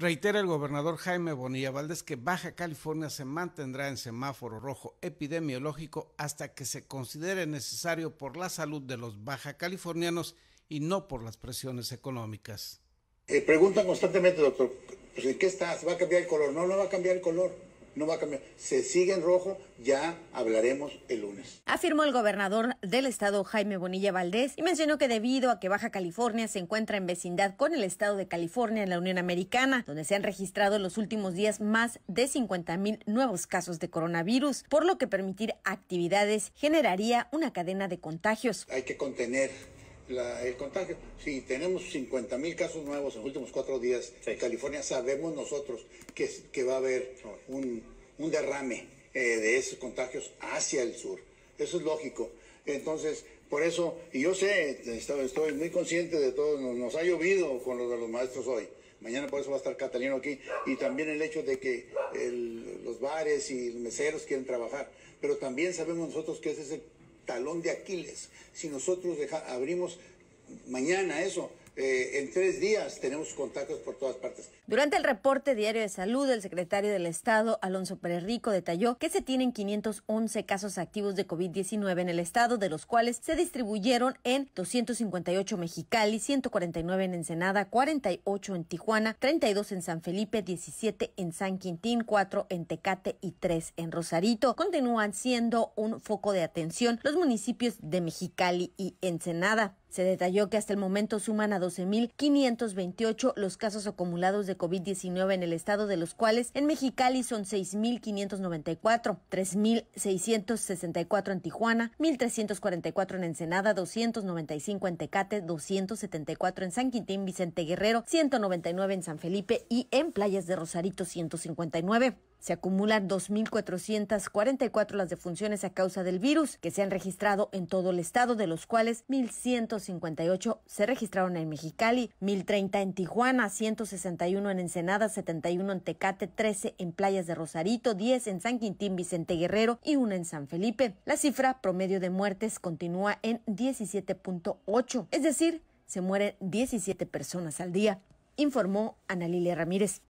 Reitera el gobernador Jaime Bonilla Valdés que Baja California se mantendrá en semáforo rojo epidemiológico hasta que se considere necesario por la salud de los baja californianos y no por las presiones económicas. Eh, preguntan constantemente, doctor, pues, ¿en qué está? ¿Se va a cambiar el color? No, no va a cambiar el color no va a cambiar. Se sigue en rojo, ya hablaremos el lunes. Afirmó el gobernador del estado Jaime Bonilla Valdés y mencionó que debido a que Baja California se encuentra en vecindad con el estado de California en la Unión Americana, donde se han registrado en los últimos días más de 50 mil nuevos casos de coronavirus, por lo que permitir actividades generaría una cadena de contagios. Hay que contener el contagio. Si tenemos 50 mil casos nuevos en los últimos cuatro días en California, sabemos nosotros que va a haber un un derrame eh, de esos contagios hacia el sur. Eso es lógico. Entonces, por eso, y yo sé, estoy, muy consciente de todo, nos, ha llovido con lo de los maestros hoy. Mañana por eso va a estar Catalino aquí. Y también el hecho de que los bares y los meseros quieren trabajar. Pero también sabemos nosotros que ese es el talón de Aquiles. Si nosotros abrimos mañana eso, eh, en tres días tenemos contactos por todas partes. Durante el reporte diario de salud, el secretario del Estado, Alonso Pérez detalló que se tienen 511 casos activos de COVID-19 en el Estado, de los cuales se distribuyeron en 258 Mexicali, 149 en Ensenada, 48 en Tijuana, 32 en San Felipe, 17 en San Quintín, 4 en Tecate y 3 en Rosarito. Continúan siendo un foco de atención los municipios de Mexicali y Ensenada. Se detalló que hasta el momento suman a 12.528 los casos acumulados de COVID-19 en el estado, de los cuales en Mexicali son 6.594, 3.664 en Tijuana, 1.344 en Ensenada, 295 en Tecate, 274 en San Quintín, Vicente Guerrero, 199 en San Felipe y en Playas de Rosarito 159. Se acumulan 2.444 las defunciones a causa del virus que se han registrado en todo el estado, de los cuales 1.158 se registraron en Mexicali, 1.030 en Tijuana, 161 en Ensenada, 71 en Tecate, 13 en Playas de Rosarito, 10 en San Quintín, Vicente Guerrero y 1 en San Felipe. La cifra promedio de muertes continúa en 17.8, es decir, se mueren 17 personas al día, informó Ana Lilia Ramírez.